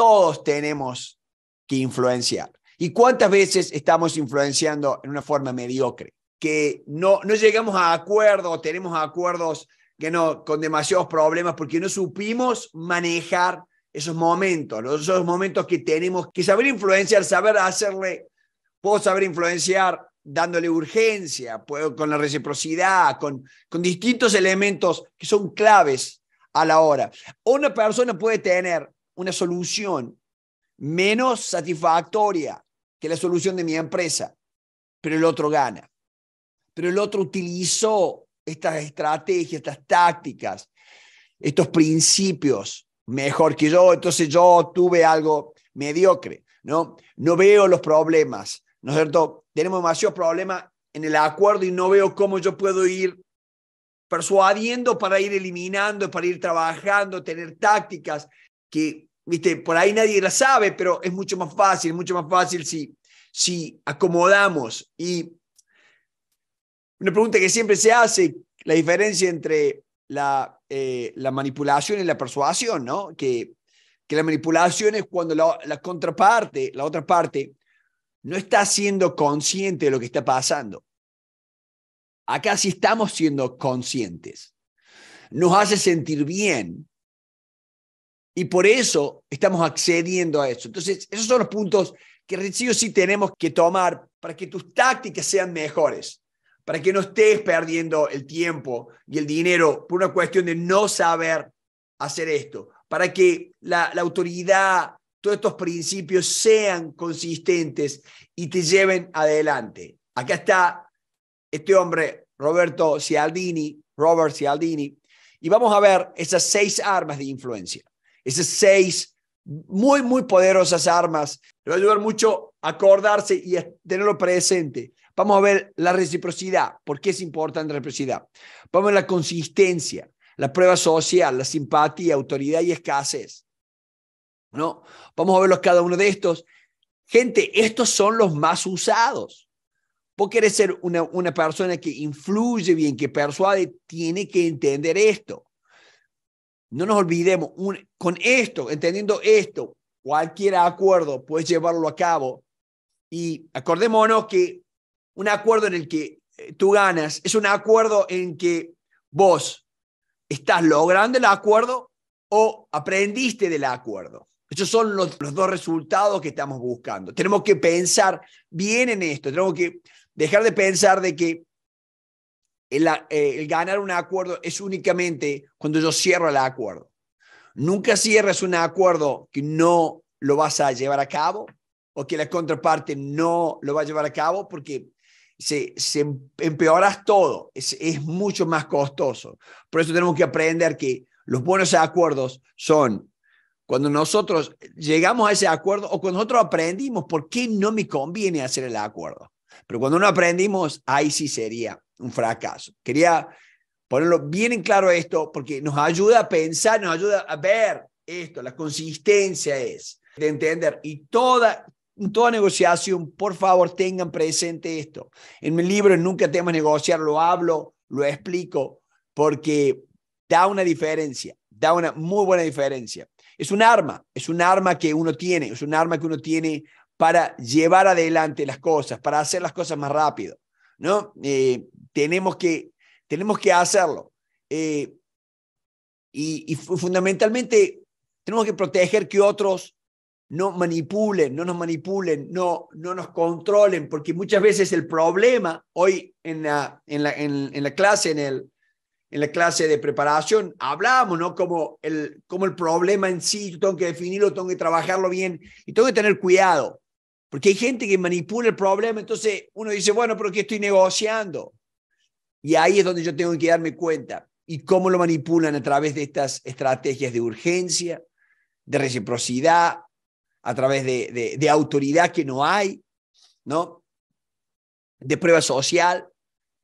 todos tenemos que influenciar. ¿Y cuántas veces estamos influenciando en una forma mediocre? Que no, no llegamos a acuerdos, tenemos acuerdos que no, con demasiados problemas porque no supimos manejar esos momentos, Los esos momentos que tenemos que saber influenciar, saber hacerle, puedo saber influenciar dándole urgencia, puedo, con la reciprocidad, con, con distintos elementos que son claves a la hora. Una persona puede tener una solución menos satisfactoria que la solución de mi empresa, pero el otro gana. Pero el otro utilizó estas estrategias, estas tácticas, estos principios mejor que yo, entonces yo tuve algo mediocre, ¿no? No veo los problemas, ¿no es cierto? Tenemos demasiados problemas en el acuerdo y no veo cómo yo puedo ir persuadiendo para ir eliminando, para ir trabajando, tener tácticas que por ahí nadie la sabe, pero es mucho más fácil, es mucho más fácil si, si acomodamos. Y una pregunta que siempre se hace, la diferencia entre la, eh, la manipulación y la persuasión, ¿no? Que, que la manipulación es cuando la, la contraparte, la otra parte, no está siendo consciente de lo que está pasando. Acá sí estamos siendo conscientes. Nos hace sentir bien y por eso estamos accediendo a eso. Entonces, esos son los puntos que sí sí tenemos que tomar para que tus tácticas sean mejores, para que no estés perdiendo el tiempo y el dinero por una cuestión de no saber hacer esto, para que la, la autoridad, todos estos principios sean consistentes y te lleven adelante. Acá está este hombre, Roberto Cialdini, Robert Cialdini, y vamos a ver esas seis armas de influencia esas seis muy, muy poderosas armas. Le va a ayudar mucho a acordarse y a tenerlo presente. Vamos a ver la reciprocidad, por qué es importante la reciprocidad. Vamos a ver la consistencia, la prueba social, la simpatía, autoridad y escasez. ¿No? Vamos a verlos cada uno de estos. Gente, estos son los más usados. Vos querés ser una persona que influye bien, que persuade, tiene que entender esto. No nos olvidemos, con esto, entendiendo esto, cualquier acuerdo puedes llevarlo a cabo. Y acordémonos que un acuerdo en el que eh, tú ganas es un acuerdo en que vos estás logrando el acuerdo o aprendiste del acuerdo. Esos son los, dos resultados que estamos buscando. Tenemos que pensar bien en esto, tenemos que dejar de pensar de que eh, el, ganar un acuerdo es únicamente cuando yo cierro el acuerdo. Nunca cierres un acuerdo que no lo vas a llevar a cabo o que la contraparte no lo va a llevar a cabo porque se, em, empeoras todo, es, es mucho más costoso. Por eso tenemos que aprender que los buenos acuerdos son cuando nosotros llegamos a ese acuerdo o cuando nosotros aprendimos por qué no me conviene hacer el acuerdo. Pero cuando no aprendimos, ahí sí sería un fracaso. Quería ponerlo bien en claro esto porque nos ayuda a pensar, nos ayuda a ver esto, la consistencia es de entender y toda toda negociación, por favor, tengan presente esto. En mi libro Nunca temas negociar lo hablo, lo explico porque da una diferencia, da una muy buena diferencia. Es un arma, es un arma que uno tiene, es un arma que uno tiene para llevar adelante las cosas, para hacer las cosas más rápido, ¿no? Eh, tenemos que, tenemos que hacerlo. Eh, y, fundamentalmente tenemos que proteger que otros no manipulen, no nos manipulen, no, no nos controlen, porque muchas veces el problema hoy en la, en la, en, la clase, en, el, en la clase de preparación, hablamos, ¿no? Como el, como el problema en sí, yo tengo que definirlo, tengo que trabajarlo bien y tengo que tener cuidado, porque hay gente que manipula el problema, entonces uno dice, bueno, pero ¿qué estoy negociando? Y ahí es donde yo tengo que darme cuenta y cómo lo manipulan a través de estas estrategias de urgencia, de reciprocidad, a través de, de, autoridad que no hay, ¿no? De prueba social.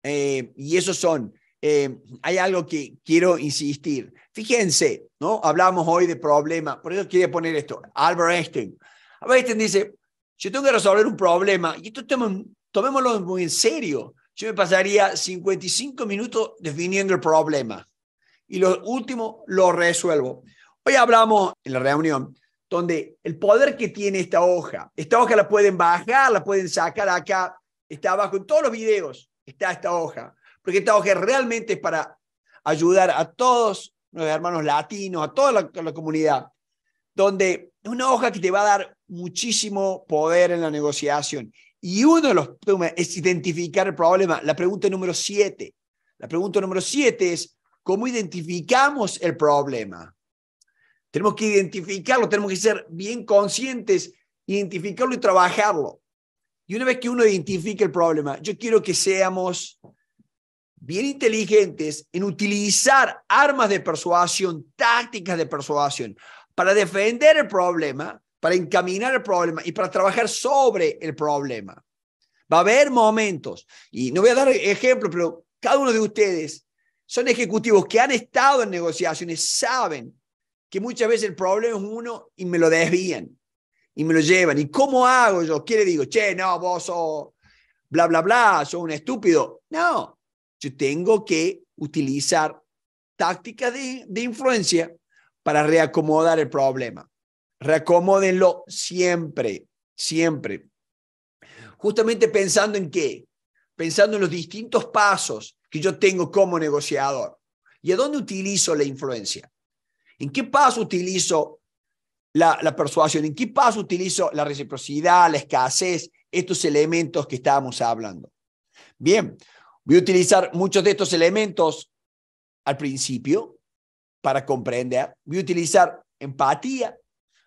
Eh, y esos son, eh, hay algo que quiero insistir. Fíjense, ¿no? Hablamos hoy de problemas, por eso quería poner esto, Albert Einstein. Albert Einstein dice, yo tengo que resolver un problema, y esto tomémoslo muy en serio yo me pasaría 55 minutos definiendo el problema y lo último lo resuelvo. Hoy hablamos en la reunión donde el poder que tiene esta hoja, esta hoja la pueden bajar, la pueden sacar acá, está abajo en todos los videos, está esta hoja, porque esta hoja realmente es para ayudar a todos los hermanos latinos, a toda la, comunidad, donde es una hoja que te va a dar muchísimo poder en la negociación y uno de los temas es identificar el problema. La pregunta número siete. La pregunta número siete es, ¿cómo identificamos el problema? Tenemos que identificarlo, tenemos que ser bien conscientes, identificarlo y trabajarlo. Y una vez que uno identifica el problema, yo quiero que seamos bien inteligentes en utilizar armas de persuasión, tácticas de persuasión, para defender el problema para encaminar el problema y para trabajar sobre el problema. Va a haber momentos, y no voy a dar ejemplos, pero cada uno de ustedes son ejecutivos que han estado en negociaciones, saben que muchas veces el problema es uno y me lo desvían y me lo llevan. ¿Y cómo hago yo? ¿Qué le digo? Che, no, vos sos bla, bla, bla, sos un estúpido. No, yo tengo que utilizar tácticas de, de influencia para reacomodar el problema. Reacomódenlo siempre, siempre. Justamente pensando en qué? Pensando en los distintos pasos que yo tengo como negociador. ¿Y a dónde utilizo la influencia? ¿En qué paso utilizo la, persuasión? ¿En qué paso utilizo la reciprocidad, la escasez, estos elementos que estábamos hablando? Bien, voy a utilizar muchos de estos elementos al principio para comprender. Voy a utilizar empatía,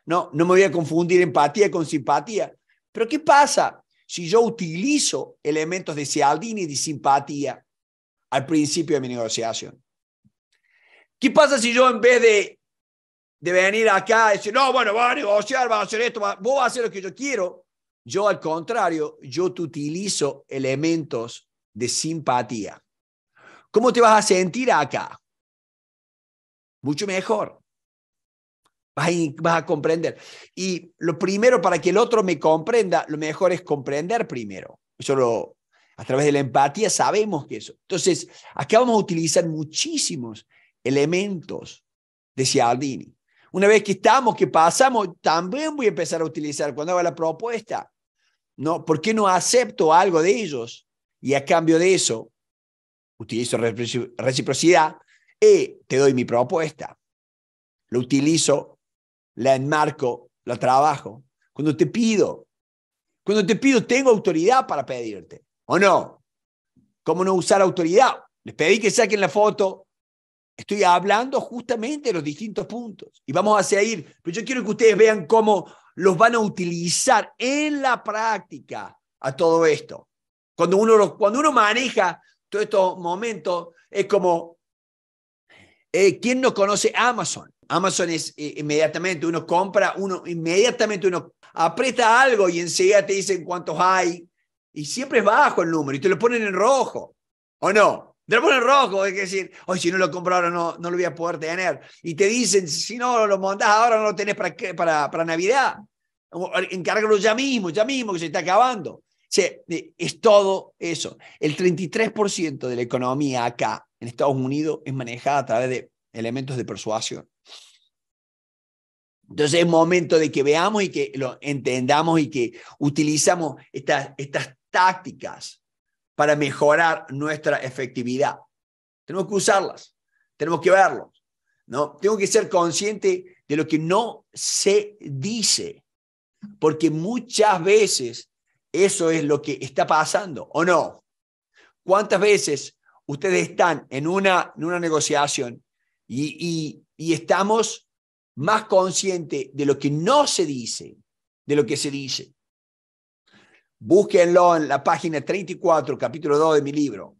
no, no me voy a confundir empatía con simpatía. Pero ¿qué pasa si yo utilizo elementos de Cialdini y de simpatía al principio de mi negociación? ¿Qué pasa si yo en vez de, venir acá y decir, no, bueno, vamos a negociar, vamos a hacer esto, voy a hacer lo que yo quiero? Yo al contrario, yo te utilizo elementos de simpatía. ¿Cómo te vas a sentir acá? Mucho mejor vas a comprender. Y lo primero, para que el otro me comprenda, lo mejor es comprender primero. a través de la empatía sabemos que eso. Entonces, acá vamos a utilizar muchísimos elementos de Cialdini. Una vez que estamos, que pasamos, también voy a empezar a utilizar cuando hago la propuesta. ¿no? ¿Por qué no acepto algo de ellos? Y a cambio de eso, utilizo reciprocidad y eh, te doy mi propuesta. Lo utilizo la enmarco, la trabajo. Cuando te pido, cuando te pido, tengo autoridad para pedirte, ¿o no? ¿Cómo no usar autoridad? Les pedí que saquen la foto. Estoy hablando justamente de los distintos puntos y vamos a seguir, pero yo quiero que ustedes vean cómo los van a utilizar en la práctica a todo esto. Cuando uno, cuando uno maneja todos estos momentos, es como eh, ¿Quién no conoce Amazon? Amazon es eh, inmediatamente, uno compra, uno inmediatamente uno aprieta algo y enseguida te dicen cuántos hay. Y siempre es bajo el número y te lo ponen en rojo. ¿O no? Te lo ponen en rojo, es decir, hoy si no lo compro ahora no, no lo voy a poder tener. Y te dicen, si no lo mandas ahora no lo tenés para, para, para Navidad. Encárgalo ya mismo, ya mismo, que se está acabando. Eh, es todo eso. El 33% de la economía acá en Estados Unidos es manejada a través de elementos de persuasión. Entonces es momento de que veamos y que lo entendamos y que utilizamos estas, estas tácticas para mejorar nuestra efectividad. Tenemos que usarlas, tenemos que verlos. ¿no? Tengo que ser consciente de lo que no se dice, porque muchas veces eso es lo que está pasando, ¿o no? ¿Cuántas veces ustedes están en una, en una negociación y, y estamos más conscientes de lo que no se dice, de lo que se dice. Búsquenlo en la página 34, capítulo 2 de mi libro.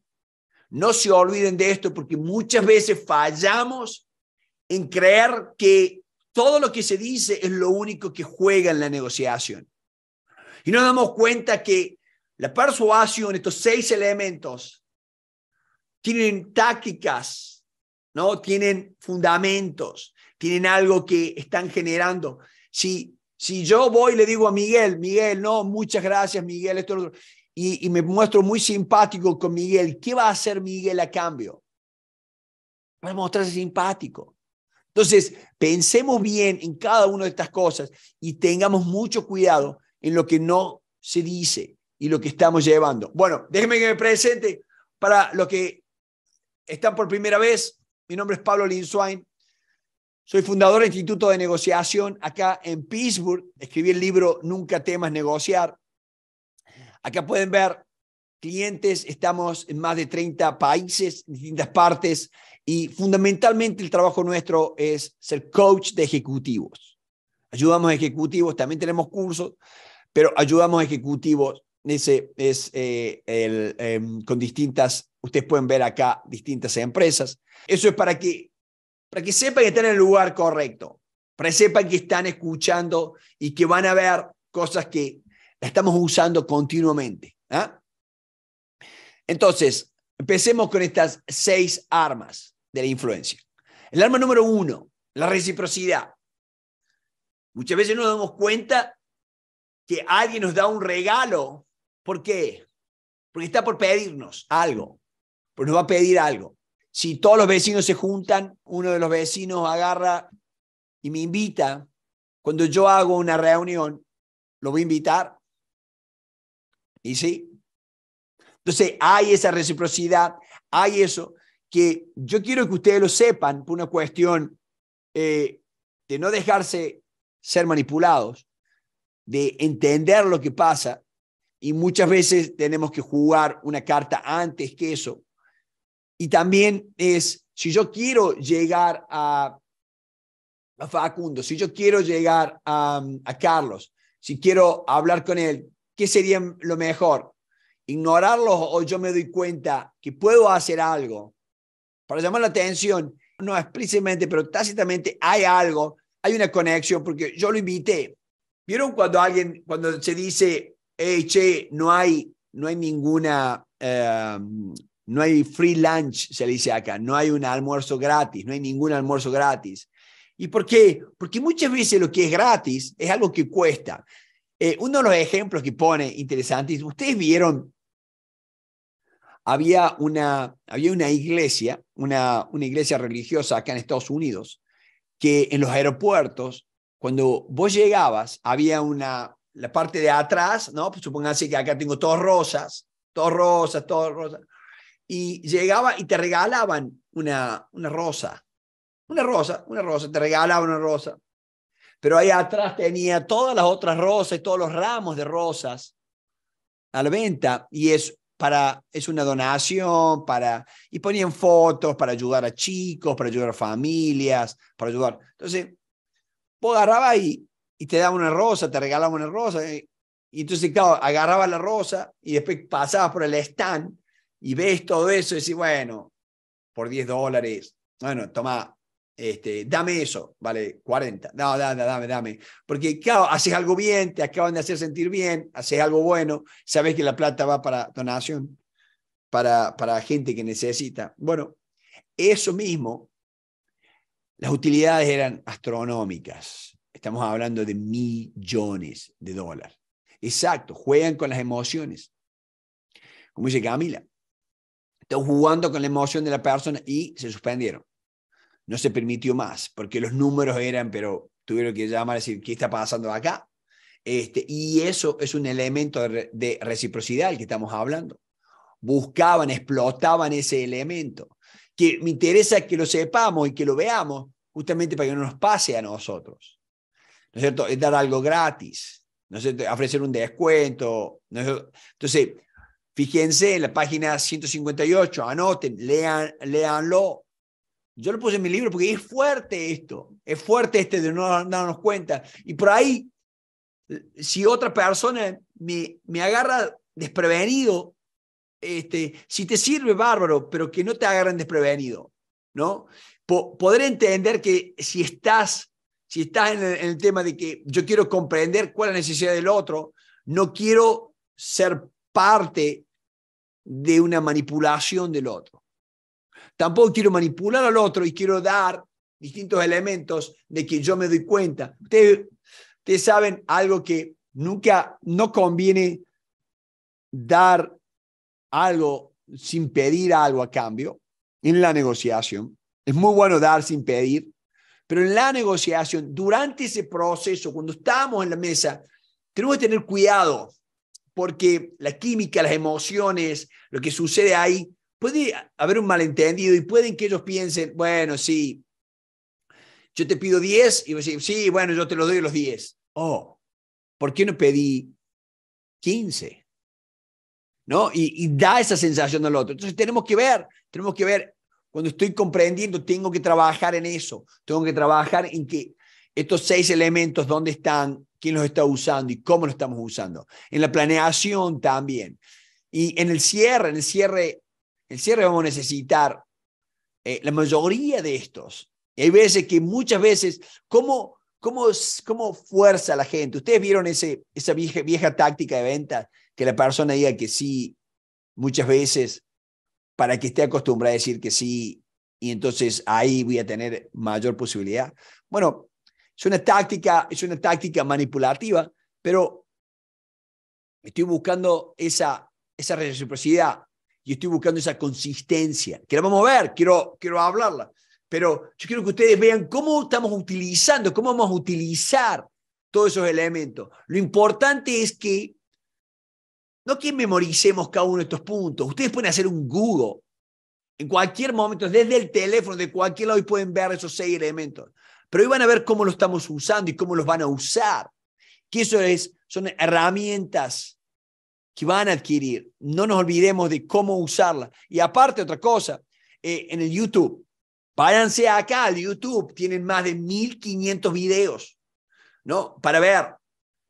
No se olviden de esto porque muchas veces fallamos en creer que todo lo que se dice es lo único que juega en la negociación. Y nos damos cuenta que la persuasión, estos seis elementos, tienen tácticas, ¿no? Tienen fundamentos, tienen algo que están generando. Si, si yo voy y le digo a Miguel, Miguel, no, muchas gracias, Miguel, esto, y, me muestro muy simpático con Miguel, ¿qué va a hacer Miguel a cambio? Va a mostrarse simpático. Entonces, pensemos bien en cada una de estas cosas y tengamos mucho cuidado en lo que no se dice y lo que estamos llevando. Bueno, déjenme que me presente para lo que están por primera vez, mi nombre es Pablo Linswain. Soy fundador del Instituto de Negociación acá en Pittsburgh. Escribí el libro Nunca temas negociar. Acá pueden ver clientes, estamos en más de 30 países, en distintas partes, y fundamentalmente el trabajo nuestro es ser coach de ejecutivos. Ayudamos a ejecutivos, también tenemos cursos, pero ayudamos a ejecutivos ese es, eh, em, con distintas Ustedes pueden ver acá distintas empresas. Eso es para que, para que sepan que están en el lugar correcto, para que sepan que están escuchando y que van a ver cosas que estamos usando continuamente. Ah, Entonces, empecemos con estas seis armas de la influencia. El arma número uno, la reciprocidad. Muchas veces nos damos cuenta que alguien nos da un regalo. ¿Por qué? Porque está por pedirnos algo pues nos va a pedir algo. Si todos los vecinos se juntan, uno de los vecinos agarra y me invita, cuando yo hago una reunión, lo voy a invitar. ¿Y sí? Entonces, hay esa reciprocidad, hay eso, que yo quiero que ustedes lo sepan por una cuestión eh, de no dejarse ser manipulados, de entender lo que pasa, y muchas veces tenemos que jugar una carta antes que eso, y también es, si yo quiero llegar a, Facundo, si yo quiero llegar a, Carlos, si quiero hablar con él, ¿qué sería lo mejor? ¿Ignorarlo o yo me doy cuenta que puedo hacer algo para llamar la atención? No explícitamente, pero tácitamente hay algo, hay una conexión, porque yo lo invité. ¿Vieron cuando alguien, cuando se dice, hey, che, no hay, no hay ninguna eh, no hay free lunch, se dice acá, no hay un almuerzo gratis, no hay ningún almuerzo gratis. ¿Y por qué? Porque muchas veces lo que es gratis es algo que cuesta. Eh, uno de los ejemplos que pone interesante es: ustedes vieron, había una, había una iglesia, una, una iglesia religiosa acá en Estados Unidos, que en los aeropuertos, cuando vos llegabas, había una, la parte de atrás, ¿no? Pues así que acá tengo todos rosas, todos rosas, todos rosas y llegaba y te regalaban una, una rosa. Una rosa, una rosa, te regalaban una rosa. Pero ahí atrás tenía todas las otras rosas y todos los ramos de rosas a la venta y es para es una donación para y ponían fotos para ayudar a chicos, para ayudar a familias, para ayudar. Entonces, vos agarraba y, y te daban una rosa, te regalaban una rosa y, y entonces claro, agarraba la rosa y después pasabas por el stand y ves todo eso y decís, bueno, por 10 dólares, bueno, toma, este, dame eso, vale, 40, no, dame, dame, dame. Porque claro, haces algo bien, te acaban de hacer sentir bien, haces algo bueno, sabes que la plata va para donación, para, para gente que necesita. Bueno, eso mismo, las utilidades eran astronómicas. Estamos hablando de millones de dólares. Exacto, juegan con las emociones. Como dice Camila, están jugando con la emoción de la persona y se suspendieron. No se permitió más, porque los números eran, pero tuvieron que llamar a decir, ¿qué está pasando acá? Este, y eso es un elemento de, reciprocidad del que estamos hablando. Buscaban, explotaban ese elemento. Que me interesa que lo sepamos y que lo veamos, justamente para que no nos pase a nosotros. ¿No es cierto? Es dar algo gratis, ¿no es cierto? Ofrecer un descuento. ¿no Entonces, Fíjense en la página 158, anoten, lean, leanlo. Yo lo puse en mi libro porque es fuerte esto, es fuerte este de no darnos cuenta. Y por ahí, si otra persona me, me agarra desprevenido, este, si te sirve, bárbaro, pero que no te agarren desprevenido, ¿no? poder entender que si estás, si estás en el, en el tema de que yo quiero comprender cuál es la necesidad del otro, no quiero ser parte de una manipulación del otro. Tampoco quiero manipular al otro y quiero dar distintos elementos de que yo me doy cuenta. Ustedes, saben algo que nunca, no conviene dar algo sin pedir algo a cambio en la negociación. Es muy bueno dar sin pedir, pero en la negociación, durante ese proceso, cuando estamos en la mesa, tenemos que tener cuidado porque la química, las emociones, lo que sucede ahí, puede haber un malentendido y pueden que ellos piensen, bueno, sí, yo te pido 10 y vos sí, bueno, yo te lo doy los 10. Oh, ¿por qué no pedí 15? ¿No? Y, y da esa sensación al otro. Entonces tenemos que ver, tenemos que ver, cuando estoy comprendiendo, tengo que trabajar en eso, tengo que trabajar en que estos seis elementos, dónde están, quién los está usando y cómo lo estamos usando. En la planeación también. Y en el cierre, en el cierre, el cierre vamos a necesitar eh, la mayoría de estos. hay veces que muchas veces, ¿cómo, cómo, cómo fuerza la gente? Ustedes vieron ese, esa vieja, vieja táctica de venta, que la persona diga que sí muchas veces para que esté acostumbrada a decir que sí y entonces ahí voy a tener mayor posibilidad. Bueno, es una táctica, es una táctica manipulativa, pero estoy buscando esa, esa reciprocidad y estoy buscando esa consistencia, que vamos a ver, quiero, quiero hablarla, pero yo quiero que ustedes vean cómo estamos utilizando, cómo vamos a utilizar todos esos elementos. Lo importante es que no que memoricemos cada uno de estos puntos, ustedes pueden hacer un Google en cualquier momento, desde el teléfono, de cualquier lado, y pueden ver esos seis elementos. Pero hoy van a ver cómo lo estamos usando y cómo los van a usar. Que eso es, son herramientas que van a adquirir. No nos olvidemos de cómo usarlas. Y aparte, otra cosa, eh, en el YouTube, váyanse acá al YouTube, tienen más de 1500 videos, ¿no? Para ver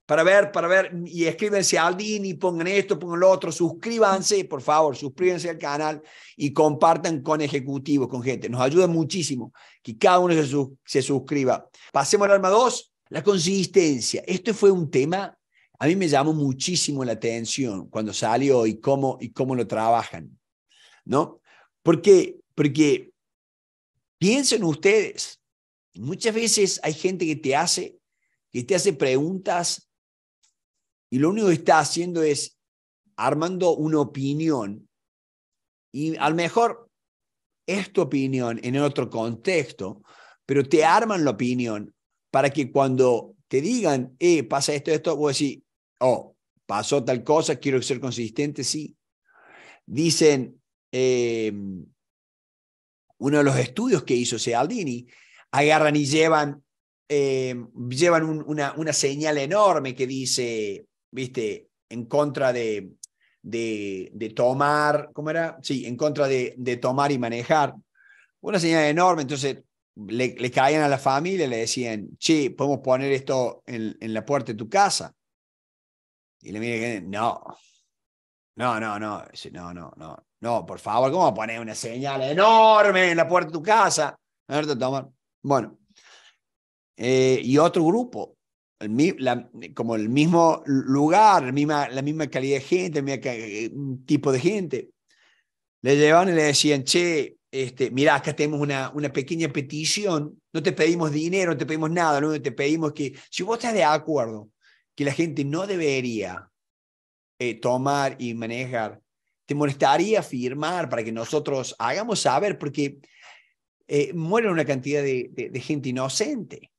para ver, para ver, y escríbense a Aldini, pongan esto, pongan lo otro, suscríbanse, por favor, suscríbanse al canal y compartan con ejecutivos, con gente. Nos ayuda muchísimo que cada uno se, se suscriba. Pasemos al arma 2, la consistencia. Esto fue un tema, a mí me llamó muchísimo la atención cuando salió y cómo, y cómo lo trabajan, ¿no? Porque, porque piensen ustedes, muchas veces hay gente que te hace, que te hace preguntas y lo único que está haciendo es armando una opinión y a lo mejor es tu opinión en otro contexto, pero te arman la opinión para que cuando te digan, eh, pasa esto, esto, vos decís, oh, pasó tal cosa, quiero ser consistente, sí. Dicen, eh, uno de los estudios que hizo Cialdini, agarran y llevan, eh, llevan una, una señal enorme que dice, viste, en contra de, de, tomar, ¿cómo era? Sí, en contra de, de, tomar y manejar. Una señal enorme, entonces le, le caían a la familia, le decían, che, podemos poner esto en, la puerta de tu casa. Y le miren, no, no, no, no, no, no, no, no, por favor, ¿cómo poner una señal enorme en la puerta de tu casa? Bueno, eh, y otro grupo la, como el mismo lugar, la misma, la misma calidad de gente, el mismo tipo de gente. Le llevaban y le decían, che, este, mirá, acá tenemos una, una pequeña petición, no te pedimos dinero, no te pedimos nada, no te pedimos que, si vos estás de acuerdo que la gente no debería eh, tomar y manejar, te molestaría firmar para que nosotros hagamos saber, porque eh, mueren una cantidad de gente inocente.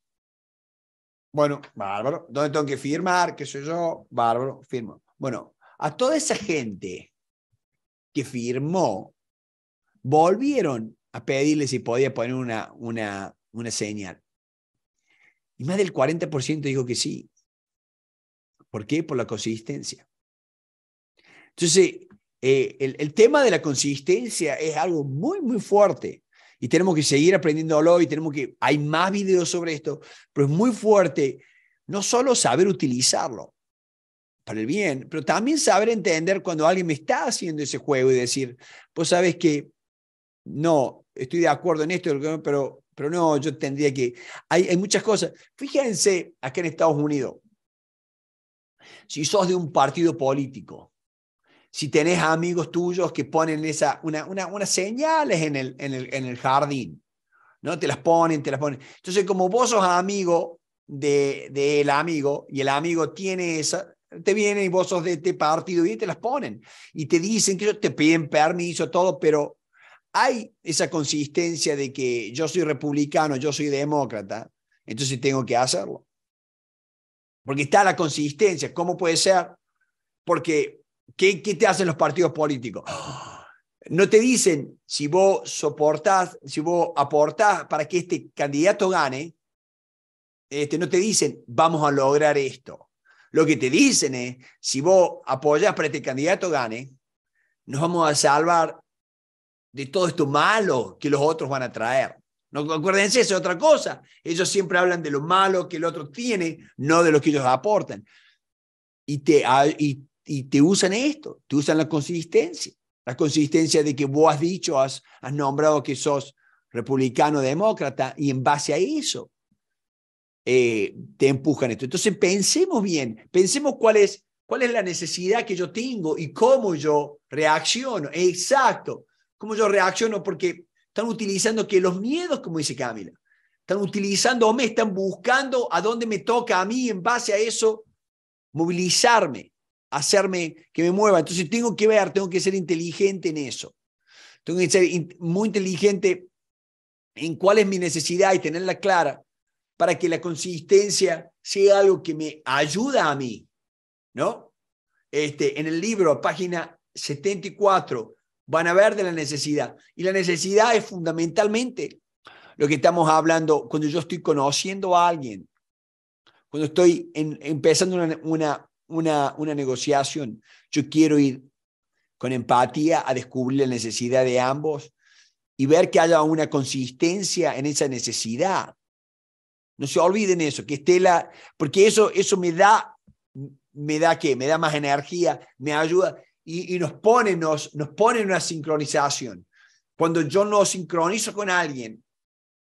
Bueno, bárbaro. ¿Dónde tengo que firmar? ¿Qué soy yo? Bárbaro, firmo. Bueno, a toda esa gente que firmó, volvieron a pedirle si podía poner una, una, señal. Y más del 40% dijo que sí. ¿Por qué? Por la consistencia. Entonces, eh, el, el, tema de la consistencia es algo muy, muy fuerte y tenemos que seguir aprendiéndolo y tenemos que, hay más videos sobre esto, pero es muy fuerte no solo saber utilizarlo para el bien, pero también saber entender cuando alguien me está haciendo ese juego y decir, pues sabes que no, estoy de acuerdo en esto, pero, pero no, yo tendría que, hay, hay muchas cosas. Fíjense acá en Estados Unidos, si sos de un partido político, si tenés amigos tuyos que ponen esa, una, una, unas señales en el, en, el, en el jardín, ¿no? Te las ponen, te las ponen. Entonces, como vos sos amigo del de, el amigo y el amigo tiene esa, te vienen y vos sos de este partido y te las ponen. Y te dicen que te piden permiso, todo, pero hay esa consistencia de que yo soy republicano, yo soy demócrata, entonces tengo que hacerlo. Porque está la consistencia. ¿Cómo puede ser? Porque ¿Qué, ¿Qué, te hacen los partidos políticos? No te dicen si vos soportás, si vos aportás para que este candidato gane, este, no te dicen vamos a lograr esto. Lo que te dicen es, si vos apoyás para que este candidato gane, nos vamos a salvar de todo esto malo que los otros van a traer. No, acuérdense, es otra cosa. Ellos siempre hablan de lo malo que el otro tiene, no de lo que ellos aportan. Y te, y y te usan esto, te usan la consistencia, la consistencia de que vos has dicho, has, nombrado que sos republicano, demócrata, y en base a eso eh, te empujan esto. Entonces pensemos bien, pensemos cuál es, cuál es la necesidad que yo tengo y cómo yo reacciono. Exacto, cómo yo reacciono porque están utilizando que los miedos, como dice Camila, están utilizando o me están buscando a dónde me toca a mí en base a eso movilizarme hacerme que me mueva. Entonces tengo que ver, tengo que ser inteligente en eso. Tengo que ser muy inteligente en cuál es mi necesidad y tenerla clara para que la consistencia sea algo que me ayuda a mí, ¿no? Este, en el libro, página 74, van a ver de la necesidad. Y la necesidad es fundamentalmente lo que estamos hablando cuando yo estoy conociendo a alguien, cuando estoy empezando una una, negociación. Yo quiero ir con empatía a descubrir la necesidad de ambos y ver que haya una consistencia en esa necesidad. No se olviden eso, que esté la, porque eso, eso me da, me da qué, me da más energía, me ayuda y, nos pone, nos, nos pone una sincronización. Cuando yo no sincronizo con alguien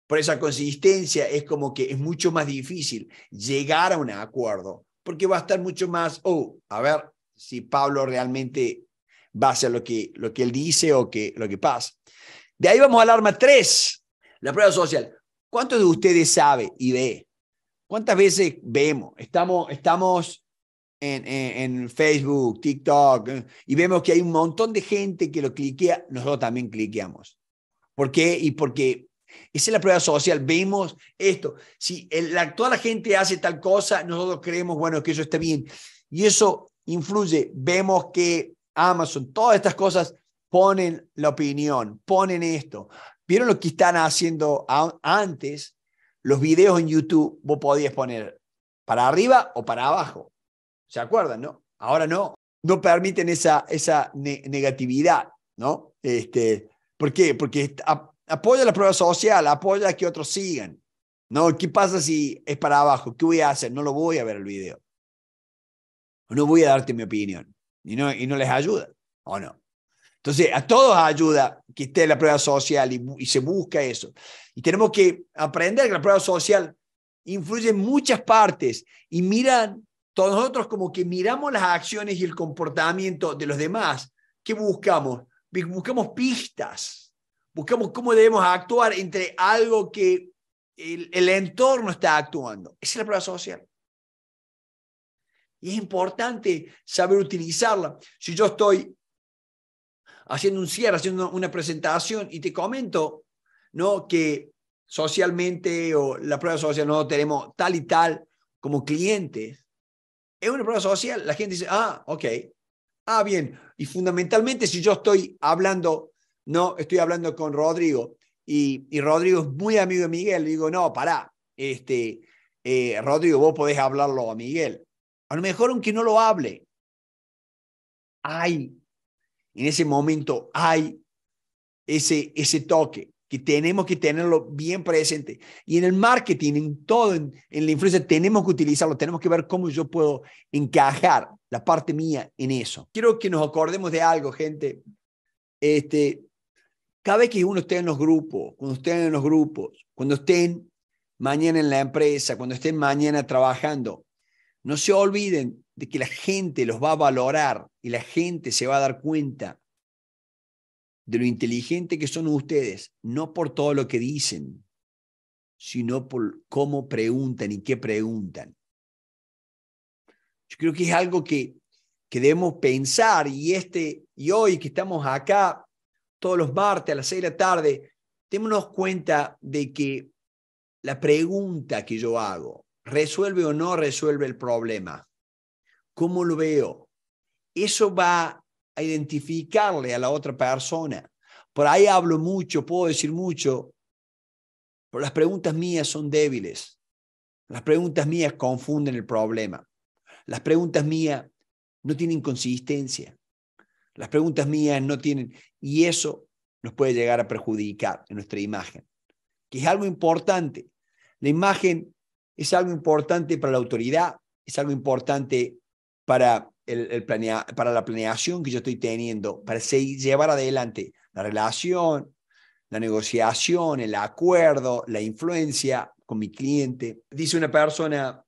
por esa consistencia, es como que es mucho más difícil llegar a un acuerdo porque va a estar mucho más, oh, a ver si Pablo realmente va a hacer lo que, lo que él dice o que, lo que pasa. De ahí vamos al arma 3, la prueba social. ¿Cuántos de ustedes sabe y ve? ¿Cuántas veces vemos? Estamos, estamos en, en, Facebook, TikTok, eh, y vemos que hay un montón de gente que lo cliquea, nosotros también cliqueamos. ¿Por qué? Y porque esa es la prueba social. Vemos esto. Si la, toda la gente hace tal cosa, nosotros creemos, bueno, que eso está bien. Y eso influye. Vemos que Amazon, todas estas cosas ponen la opinión, ponen esto. ¿Vieron lo que están haciendo antes? Los videos en YouTube vos podías poner para arriba o para abajo. ¿Se acuerdan, no? Ahora no. No permiten esa, esa negatividad, ¿no? Este, ¿Por qué? Porque apoya la prueba social, apoya que otros sigan. No, ¿qué pasa si es para abajo? ¿Qué voy a hacer? No lo voy a ver el video. No voy a darte mi opinión. Y no, y no les ayuda, ¿o no? Entonces, a todos ayuda que esté la prueba social y, y se busca eso. Y tenemos que aprender que la prueba social influye en muchas partes y miran, todos nosotros como que miramos las acciones y el comportamiento de los demás. ¿Qué buscamos? Buscamos pistas buscamos cómo debemos actuar entre algo que el, entorno está actuando. Esa es la prueba social. Y es importante saber utilizarla. Si yo estoy haciendo un cierre, haciendo una presentación y te comento ¿no? que socialmente o la prueba social no tenemos tal y tal como clientes, es una prueba social. La gente dice, ah, ok, ah, bien. Y fundamentalmente si yo estoy hablando no, estoy hablando con Rodrigo. Y, Rodrigo es muy amigo de Miguel. Le digo, no, pará, este, eh, Rodrigo, vos podés hablarlo a Miguel. A lo mejor aunque no lo hable, hay, en ese momento hay ese, ese toque que tenemos que tenerlo bien presente. Y en el marketing, en todo, en, la influencia, tenemos que utilizarlo, tenemos que ver cómo yo puedo encajar la parte mía en eso. Quiero que nos acordemos de algo, gente. Este, cada vez que uno esté en los grupos, cuando estén en los grupos, cuando estén mañana en la empresa, cuando estén mañana trabajando, no se olviden de que la gente los va a valorar y la gente se va a dar cuenta de lo inteligente que son ustedes, no por todo lo que dicen, sino por cómo preguntan y qué preguntan. Yo creo que es algo que, que debemos pensar y, este, y hoy que estamos acá todos los martes a las 6 de la tarde, démonos cuenta de que la pregunta que yo hago, ¿resuelve o no resuelve el problema? ¿Cómo lo veo? Eso va a identificarle a la otra persona. Por ahí hablo mucho, puedo decir mucho, pero las preguntas mías son débiles. Las preguntas mías confunden el problema. Las preguntas mías no tienen consistencia las preguntas mías no tienen, y eso nos puede llegar a perjudicar en nuestra imagen, que es algo importante. La imagen es algo importante para la autoridad, es algo importante para, el, el para la planeación que yo estoy teniendo, para llevar adelante la relación, la negociación, el acuerdo, la influencia con mi cliente. Dice una persona,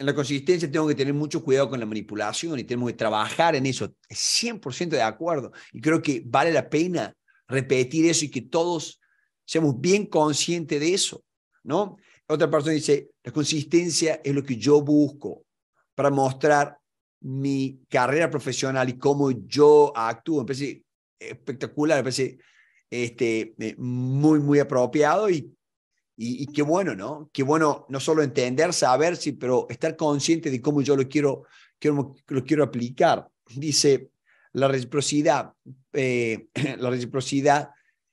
en la consistencia tengo que tener mucho cuidado con la manipulación y tenemos que trabajar en eso. 100% de acuerdo. Y creo que vale la pena repetir eso y que todos seamos bien conscientes de eso, ¿no? Otra persona dice, la consistencia es lo que yo busco para mostrar mi carrera profesional y cómo yo actúo. Me parece espectacular, me parece este, eh, muy, muy apropiado y y, qué bueno, ¿no? Qué bueno no solo entender, saber, sí, pero estar consciente de cómo yo lo quiero, quiero lo quiero aplicar. Dice la reciprocidad, eh, la reciprocidad,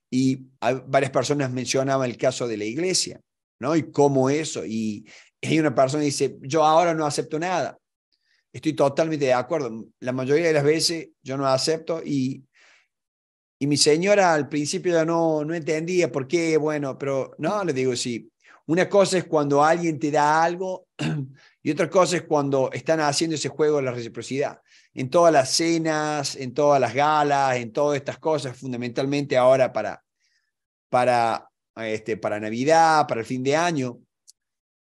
y varias personas mencionaban el caso de la iglesia, ¿no? Y cómo eso, y hay una persona que dice, yo ahora no acepto nada. Estoy totalmente de acuerdo. La mayoría de las veces yo no acepto y y mi señora al principio no, no entendía por qué, bueno, pero no, le digo, sí, una cosa es cuando alguien te da algo y otra cosa es cuando están haciendo ese juego de la reciprocidad. En todas las cenas, en todas las galas, en todas estas cosas, fundamentalmente ahora para, para, este, para Navidad, para el fin de año,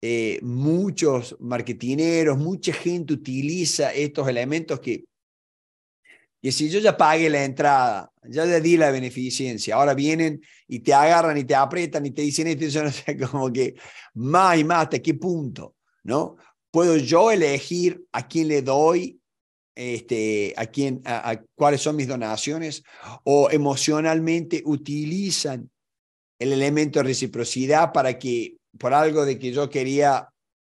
eh, muchos marketineros, mucha gente utiliza estos elementos que y si yo ya pagué la entrada, ya le di la beneficencia, ahora vienen y te agarran y te aprietan y te dicen esto, yo no sé, como que más y más, ¿hasta qué punto? ¿No? ¿Puedo yo elegir a quién le doy, este, a, quién, a, cuáles son mis donaciones? ¿O emocionalmente utilizan el elemento de reciprocidad para que, por algo de que yo quería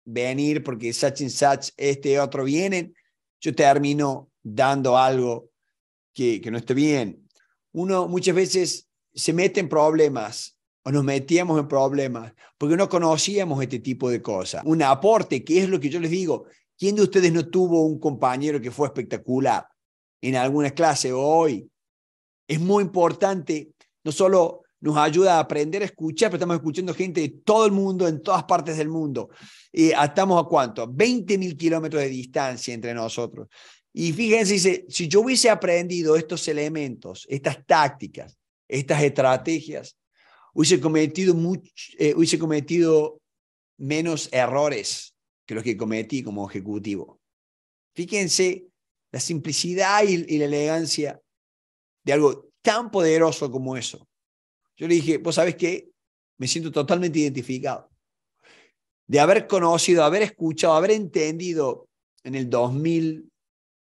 venir porque and such, este otro vienen, yo termino dando algo que, no esté bien. Uno muchas veces se mete en problemas o nos metíamos en problemas porque no conocíamos este tipo de cosas. Un aporte, que es lo que yo les digo, ¿quién de ustedes no tuvo un compañero que fue espectacular en alguna clase hoy? Es muy importante, no solo nos ayuda a aprender a escuchar, pero estamos escuchando gente de todo el mundo, en todas partes del mundo. Eh, estamos a cuánto? 20 mil kilómetros de distancia entre nosotros. Y fíjense, dice, si yo hubiese aprendido estos elementos, estas tácticas, estas estrategias, hubiese cometido, mucho, eh, hubiese cometido menos errores que los que cometí como ejecutivo. Fíjense la simplicidad y, y la elegancia de algo tan poderoso como eso. Yo le dije, vos sabes qué, me siento totalmente identificado. De haber conocido, haber escuchado, haber entendido en el 2000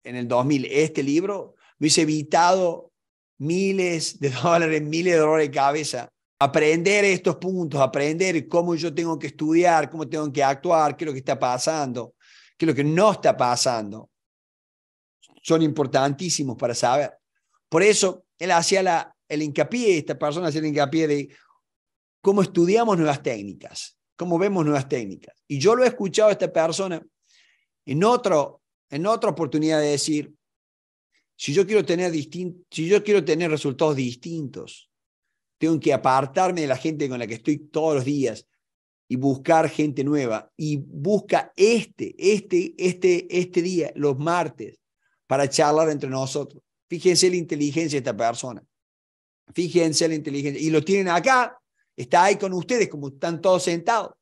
en el 2000 este libro, me hubiese evitado miles de dólares, miles de dólares de cabeza. Aprender estos puntos, aprender cómo yo tengo que estudiar, cómo tengo que actuar, qué es lo que está pasando, qué es lo que no está pasando, son importantísimos para saber. Por eso él hacía la, el hincapié, esta persona hacía el hincapié de cómo estudiamos nuevas técnicas, cómo vemos nuevas técnicas. Y yo lo he escuchado a esta persona en otro en otra oportunidad de decir, si yo quiero tener, si yo quiero tener resultados distintos, tengo que apartarme de la gente con la que estoy todos los días y buscar gente nueva. Y busca este, este, este, este día, los martes, para charlar entre nosotros. Fíjense la inteligencia de esta persona. Fíjense la inteligencia. Y lo tienen acá, está ahí con ustedes, como están todos sentados.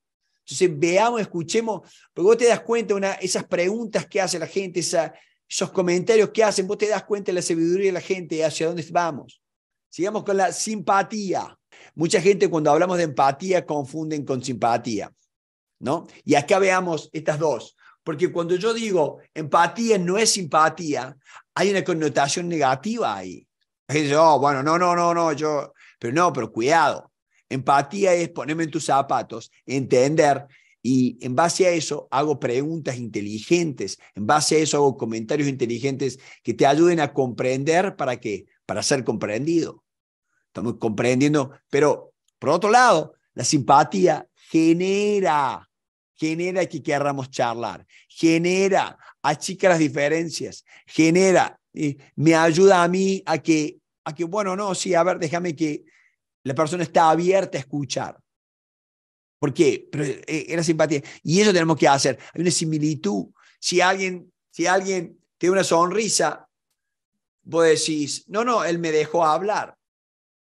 Entonces, veamos, escuchemos, porque vos te das cuenta de esas preguntas que hace la gente, esos comentarios que hacen, vos te das cuenta de la sabiduría de la gente, hacia dónde vamos. Sigamos con la simpatía. Mucha gente cuando hablamos de empatía confunden con simpatía, ¿no? Y acá veamos estas dos, porque cuando yo digo empatía no es simpatía, hay una connotación negativa ahí. La gente oh, bueno, no, no, no, no, yo, pero no, pero cuidado. Empatía es ponerme en tus zapatos, entender y en base a eso hago preguntas inteligentes, en base a eso hago comentarios inteligentes que te ayuden a comprender para que para ser comprendido. Estamos comprendiendo, pero por otro lado, la simpatía genera, genera que querramos charlar, genera, achica las diferencias, genera, eh, me ayuda a mí a que, a que, bueno, no, sí, a ver, déjame que la persona está abierta a escuchar. ¿Por qué? Pero era eh, simpatía. Y eso tenemos que hacer. Hay una similitud. Si alguien, si alguien tiene una sonrisa, vos decís, no, no, él me dejó hablar.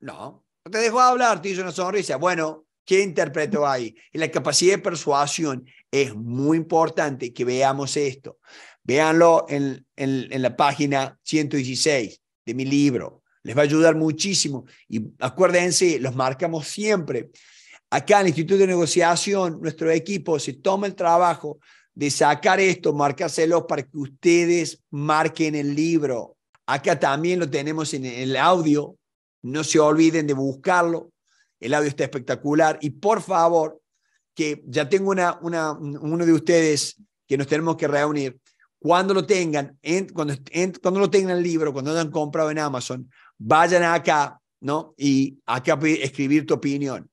No, no te dejó hablar, te hizo una sonrisa. Bueno, ¿qué interpreto ahí? Y la capacidad de persuasión es muy importante que veamos esto. Véanlo en, en, en la página 116 de mi libro. Les va a ayudar muchísimo. Y acuérdense, los marcamos siempre. Acá en el Instituto de Negociación, nuestro equipo se toma el trabajo de sacar esto, marcárselo para que ustedes marquen el libro. Acá también lo tenemos en el audio. No se olviden de buscarlo. El audio está espectacular. Y por favor, que ya tengo una, una, uno de ustedes que nos tenemos que reunir. Cuando lo tengan, cuando, cuando lo tengan el libro, cuando lo hayan comprado en Amazon, vayan acá, ¿no? Y acá escribir tu opinión.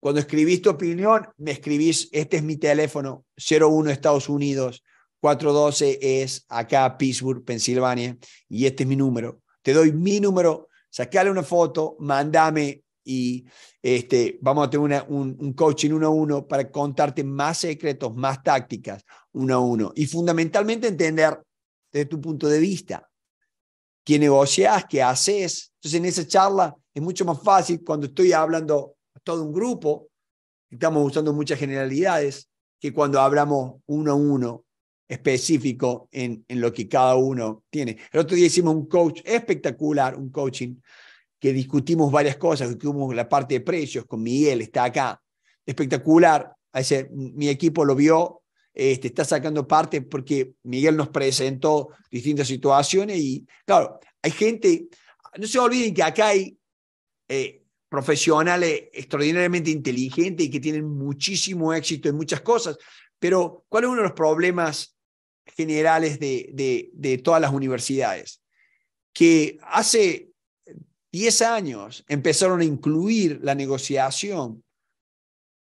Cuando escribís tu opinión, me escribís, este es mi teléfono, 01 Estados Unidos, 412 es acá Pittsburgh, Pensilvania, y este es mi número. Te doy mi número, sacale una foto, mándame y este, vamos a tener un, un, coaching uno a uno para contarte más secretos, más tácticas uno a uno y fundamentalmente entender desde tu punto de vista qué negociás, qué haces. Entonces en esa charla es mucho más fácil cuando estoy hablando a todo un grupo, estamos usando muchas generalidades, que cuando hablamos uno a uno específico en, lo que cada uno tiene. El otro día hicimos un coach espectacular, un coaching, que discutimos varias cosas, que hubo la parte de precios con Miguel, está acá, espectacular. Ese, mi equipo lo vio, este, está sacando parte porque Miguel nos presentó distintas situaciones y claro, hay gente, no se olviden que acá hay eh, profesionales extraordinariamente inteligentes y que tienen muchísimo éxito en muchas cosas, pero ¿cuál es uno de los problemas generales de, de, de todas las universidades? Que hace 10 años empezaron a incluir la negociación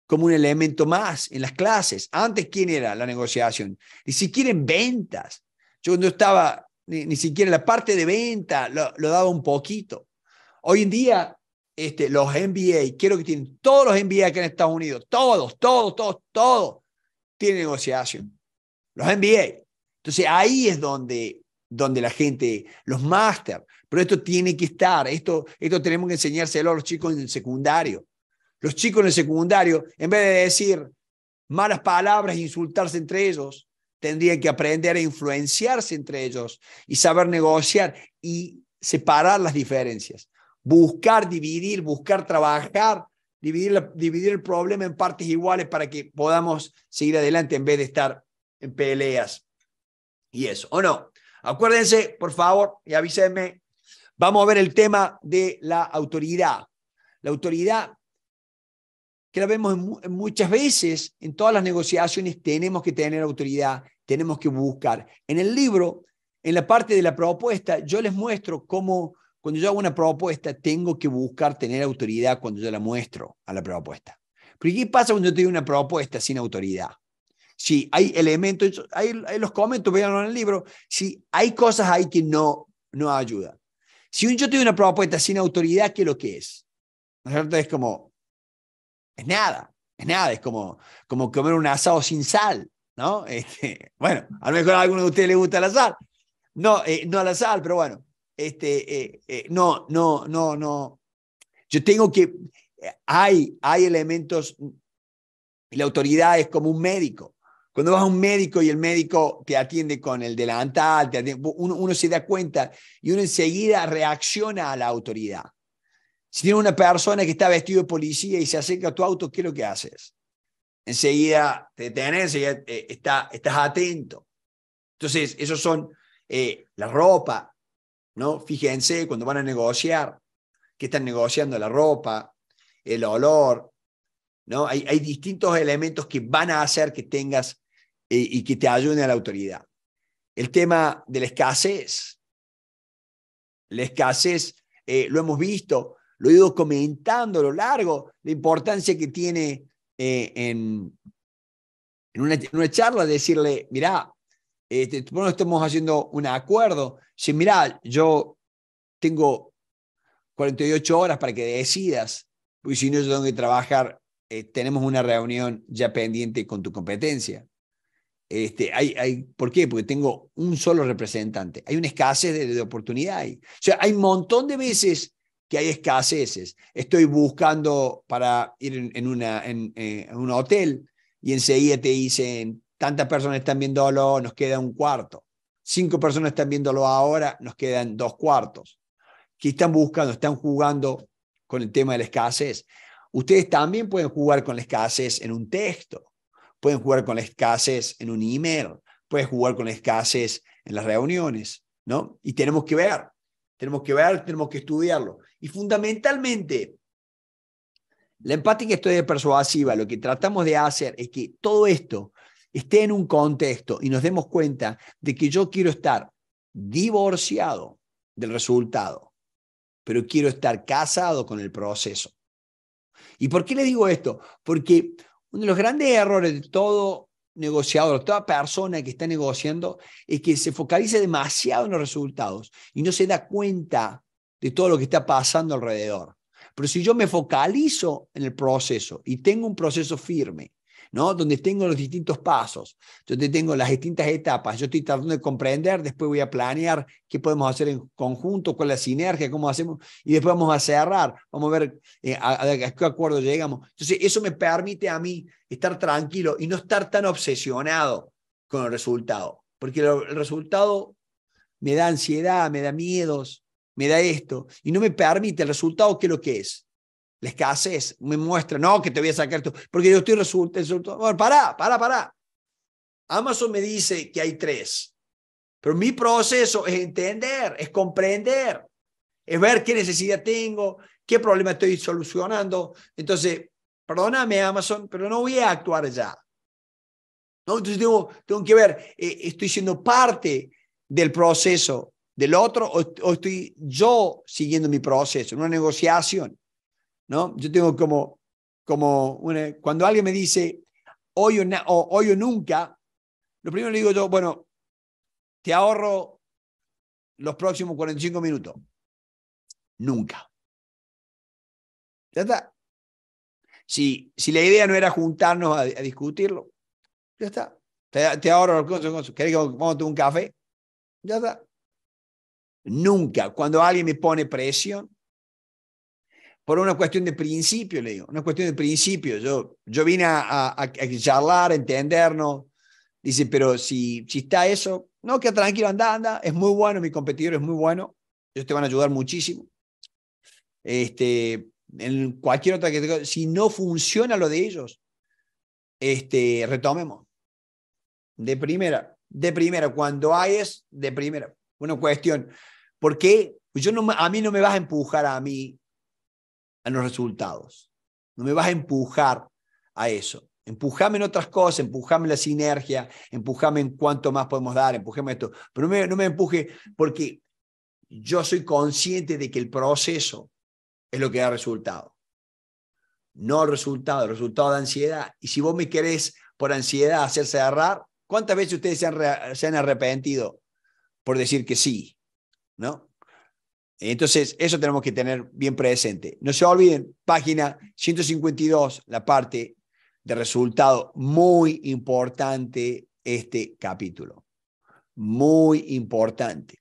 como un elemento más en las clases. Antes, ¿quién era la negociación? Ni siquiera en ventas. Yo no estaba, ni, siquiera en la parte de venta lo, daba un poquito. Hoy en día, este, los MBA, quiero que tienen todos los MBA acá en Estados Unidos, todos, todos, todos, todos, tienen negociación. Los MBA. Entonces ahí es donde, donde la gente, los máster, pero esto tiene que estar, esto, esto tenemos que enseñárselo a los chicos en el secundario. Los chicos en el secundario, en vez de decir malas palabras e insultarse entre ellos, tendrían que aprender a influenciarse entre ellos y saber negociar y separar las diferencias. Buscar dividir, buscar trabajar, dividir, dividir el problema en partes iguales para que podamos seguir adelante en vez de estar en peleas y eso, ¿o no? Acuérdense, por favor, y avísenme, vamos a ver el tema de la autoridad. La autoridad que la vemos muchas veces, en todas las negociaciones tenemos que tener autoridad, tenemos que buscar. En el libro, en la parte de la propuesta, yo les muestro cómo cuando yo hago una propuesta tengo que buscar tener autoridad cuando yo la muestro a la propuesta. Pero ¿qué pasa cuando yo tengo una propuesta sin autoridad? Si hay elementos, hay, los comentarios, veanlo en el libro, si hay cosas ahí que no, no ayudan. Si yo tengo una propuesta sin autoridad, ¿qué es lo que es? ¿No es cierto? Es como, es nada, es nada, es como, como comer un asado sin sal, ¿no? Este, bueno, a lo mejor a alguno de ustedes le gusta la sal, no, eh, no la sal, pero bueno, este, eh, eh, no, no, no, no. Yo tengo que, hay, hay elementos, la autoridad es como un médico. Cuando vas a un médico y el médico te atiende con el delantal, te uno se da cuenta y uno enseguida reacciona a la autoridad. Si tiene una persona que está vestido de policía y se acerca a tu auto, ¿qué es lo que haces? Enseguida te detenés, enseguida eh, estás atento. Entonces, esos son eh, la ropa, ¿no? Fíjense cuando van a negociar, que están negociando la ropa, el olor, ¿no? Hay, distintos elementos que van a hacer que tengas eh, y que te ayude a la autoridad. El tema de la escasez. La escasez, lo hemos visto, lo he ido comentando a lo largo, la importancia que tiene eh, en, una, charla decirle, mirá, este, estamos haciendo un acuerdo, si mirá, yo tengo 48 horas para que decidas, pues si no yo tengo que trabajar, eh, tenemos una reunión ya pendiente con tu competencia. Este, hay, hay, ¿Por qué? Porque tengo un solo representante. Hay una escasez de, de oportunidad. Ahí. O sea, hay un montón de veces que hay escaseces. Estoy buscando para ir en, una, eh, en, un hotel y enseguida te dicen, tantas personas están viéndolo, nos queda un cuarto. Cinco personas están viéndolo ahora, nos quedan dos cuartos. ¿Qué están buscando? Están jugando con el tema de la escasez. Ustedes también pueden jugar con la escasez en un texto, pueden jugar con la escasez en un email, pueden jugar con la escasez en las reuniones, ¿no? Y tenemos que ver tenemos que ver, tenemos que estudiarlo. Y fundamentalmente, la empática de persuasiva, lo que tratamos de hacer es que todo esto esté en un contexto y nos demos cuenta de que yo quiero estar divorciado del resultado, pero quiero estar casado con el proceso. ¿Y por qué le digo esto? Porque uno de los grandes errores de todo negociador, toda persona que está negociando, es que se focaliza demasiado en los resultados y no se da cuenta de todo lo que está pasando alrededor. Pero si yo me focalizo en el proceso y tengo un proceso firme ¿no? Donde tengo los distintos pasos, donde tengo las distintas etapas, yo estoy tratando de comprender, después voy a planear qué podemos hacer en conjunto, cuál es la sinergia, cómo hacemos, y después vamos a cerrar, vamos a ver eh, a, qué acuerdo llegamos. Entonces, eso me permite a mí estar tranquilo y no estar tan obsesionado con el resultado, porque el resultado me da ansiedad, me da miedos, me da esto, y no me permite el resultado que lo que es les escasez me muestra, no, que te voy a sacar tú, porque yo estoy resulta, pará, pará, pará. Amazon me dice que hay tres, pero mi proceso es entender, es comprender, es ver qué necesidad tengo, qué problema estoy solucionando. Entonces, perdóname Amazon, pero no voy a actuar ya. Entonces tengo, tengo que ver, eh, estoy siendo parte del proceso del otro o, o estoy yo siguiendo mi proceso, en una negociación. ¿no? Yo tengo como, como una, cuando alguien me dice hoy o, hoy nunca, lo primero le digo yo, bueno, te ahorro los próximos 45 minutos. Nunca. Ya está. Si, si la idea no era juntarnos a, discutirlo, ya está. Te, ahorro los que vamos a un café? Ya está. Nunca. Cuando alguien me pone presión, por una cuestión de principio, le digo, una cuestión de principio. Yo, yo vine a, charlar, a entendernos. Dice, pero si, si está eso, no, queda tranquilo, anda, anda, es muy bueno, mi competidor es muy bueno, ellos te van a ayudar muchísimo. Este, en cualquier otra que si no funciona lo de ellos, este, retomemos. De primera, de primera, cuando hay es de primera, una cuestión. ¿Por qué? Pues yo no, a mí no me vas a empujar a mí los resultados. No me vas a empujar a eso. Empujame en otras cosas, empujame la sinergia, empujame en cuánto más podemos dar, empujame esto. Pero no me, empuje porque yo soy consciente de que el proceso es lo que da resultado. No el resultado, el resultado de ansiedad. Y si vos me querés por ansiedad hacerse agarrar, ¿cuántas veces ustedes se han, se han arrepentido por decir que sí? ¿No? Entonces, eso tenemos que tener bien presente. No se olviden, página 152, la parte de resultado, muy importante este capítulo. Muy importante.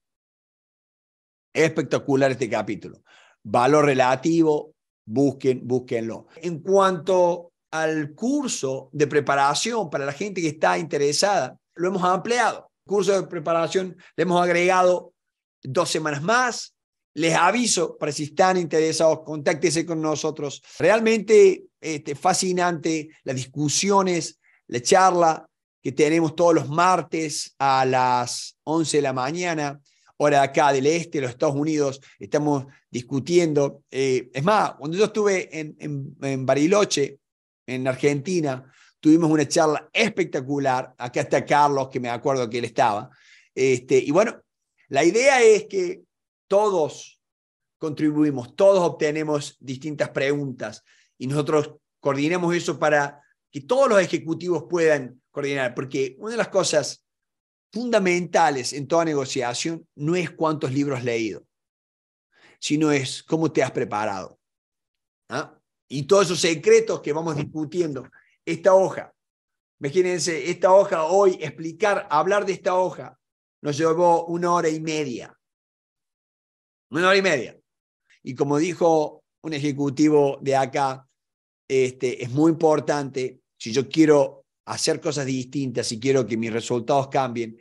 Espectacular este capítulo. Valor relativo, busquen, búsquenlo. En cuanto al curso de preparación para la gente que está interesada, lo hemos ampliado. curso de preparación le hemos agregado dos semanas más, les aviso, para si están interesados, contáctese con nosotros. Realmente este, fascinante las discusiones, la charla que tenemos todos los martes a las 11 de la mañana, hora acá del este, los Estados Unidos, estamos discutiendo. Eh, es más, cuando yo estuve en, Bariloche, en Argentina, tuvimos una charla espectacular. Acá está Carlos, que me acuerdo que él estaba. Este, y bueno, la idea es que todos contribuimos, todos obtenemos distintas preguntas y nosotros coordinamos eso para que todos los ejecutivos puedan coordinar, porque una de las cosas fundamentales en toda negociación no es cuántos libros has leído, sino es cómo te has preparado. ¿ah? Y todos esos secretos que vamos discutiendo, esta hoja, imagínense, esta hoja hoy, explicar, hablar de esta hoja, nos llevó una hora y media. Una hora y media. Y como dijo un ejecutivo de acá, este, es muy importante, si yo quiero hacer cosas distintas, si quiero que mis resultados cambien,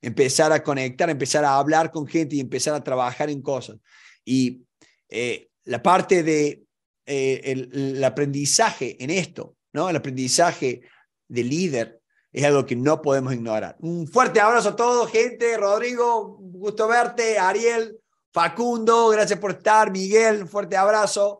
empezar a conectar, empezar a hablar con gente y empezar a trabajar en cosas. Y eh, la parte de eh, el, aprendizaje en esto, ¿no? El aprendizaje de líder es algo que no podemos ignorar. Un fuerte abrazo a todos, gente. Rodrigo, gusto verte. Ariel, Facundo, gracias por estar. Miguel, fuerte abrazo.